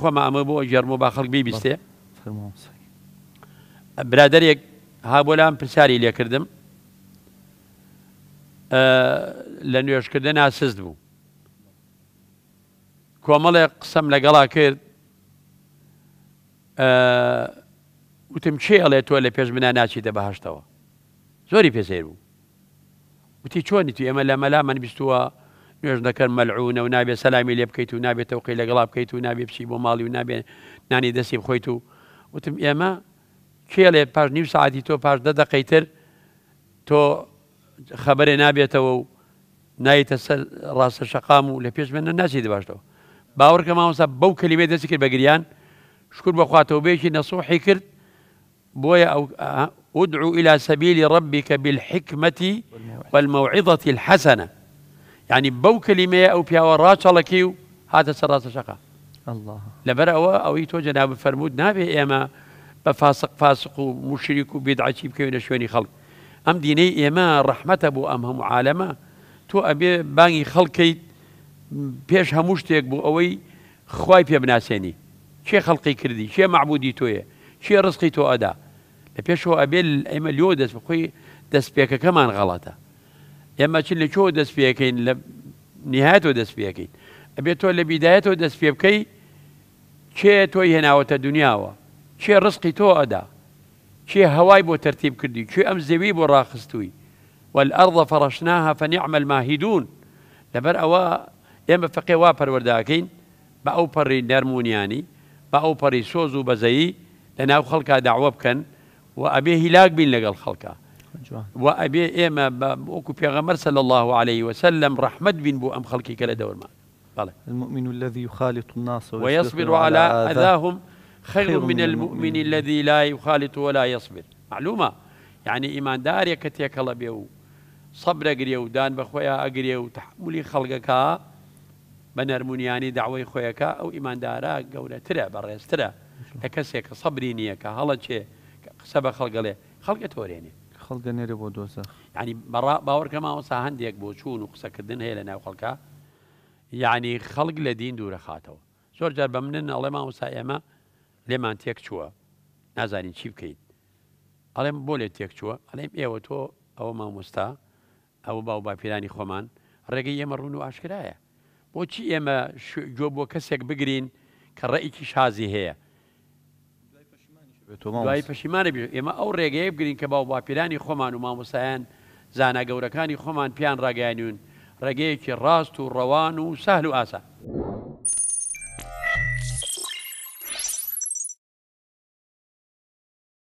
خۆمە ئەمە بۆ ژەرم و با خەڵک بیبیستێ برادێک هابۆلام پرسیاری لێکردم لە نوێشکردن ناسست بوو کۆمەڵێ قسەم لەگەڵا کرد وتم چێ ئەڵێ تۆ لە پێش منە ناچی دە بەهشتەوە زۆری پێسێر بوو وتی چۆنی تو ئێمە لە مەلا من بیستووە نوێژنەکەن مەلعونە و نابێت سەلامی لێ بکەیت و نابێت تەوقی لەگەڵا بکەیت و نابێت بچی بۆ و نابێت نانی دەستی بخۆیت و وتم ئێمە کێڵێ پاش نیم سعادی تو پاش دە دەقەیتر تو خەبەرێ نابێتەوە تو نایتە سەر ڕاستە شەقام و لە پێش منە ناچی دەباشەوە باوەڕکە ماوەسا بەو کەلیێ دەستی کرد بيشي شکر بەخواتەوە بويا او کرد أه، ادعو إلى سبيل ربك بالحكمة والموعظة الحسنة يعني بو كلمة أو وراش راشا كيو هذا سراسة شقة الله لبرأ أو يتوجه جناب فرمود نابه إيما بفاسق فاسق ومشرك وبيدعى شيب كيو نشويني خلق أم ديني إيما رحمة أبو أم هم عالمة تو أبي باني خلقي بيش هموشتك بو أوي خواي في بناسيني شي خلقي كردي شي معبودي توي شي رزقي تو أدا لبيش هو أبي إيما اليو دس بخوي دس بيك كمان غلطه ئێمە چ لە چۆ دەست نهايته دس نهایەتەوە دەست اللي بدايته دس لە بیدایەتەوە دەست پێ بکەی چێ تۆی هێناوەتە دنیاوە چێ ڕسقی تۆ ئەدا چێ هەوای بۆ تەرتیب کردی کوێ ئەم زەوی بۆ ڕاخستووی والأرض فرشناها فنعم الماهدون لبر أوا يما فقي وا ورداكين با أو پري نرمونياني با أو سوزو بزي لناو خلقا دعوة بكن وأبي هلاك بين لقى خلقا و ئەبێ بوكو وەکو غمر صلى الله عليه وسلم رحمت بو ام خلقي كلا دور ما قال المؤمن الذي يخالط الناس ويصبر على أذاهم خير من المؤمن الذي لا يخالط ولا يصبر معلومة يعني إيمان داري كتيك الله بيو صبر اجريو ودان بخويا اجريو وتحملي خلقك ارمونياني دعوي خويك أو إيمان دارا قولا ترى برس ترى لكسيك صبريني نيك هلا شيء خلق عليه خلق توريني خەڵگەنێرە بۆ دۆزە ینی بەڕ باوەڕکە ماوەسا هەندێک بۆ چوون و قسەکردن هەیە لە ناو خەڵکە یعنی خەڵک لە دین دوورە خاتەوە زۆر جار بە منن ئەڵێ ماوەسا ئێمە لێمان تێک چووە نازانین چی بکەیت ئەڵێم بۆ لێ تێک چووە ئەڵێم ئێوە تۆ ئەوە مامۆستا ئەوە باو باپیرانی خۆمان ڕێگەی ئێمە ڕون و ئاشکرایە بۆچی ئێمە جۆ بۆ کەسێک بگرین کە ڕێیکی شازی هەیە دوای پەشیمانە بێ ئێمە ئەو ڕێگەیە بگرین کە باو باپیرانی خۆمان و مامۆسایان زانە گەورەکانی خۆمان پیان ڕاگەیانون ڕێگەیەکی ڕاست و ڕەوان و ساهل و ئاسان.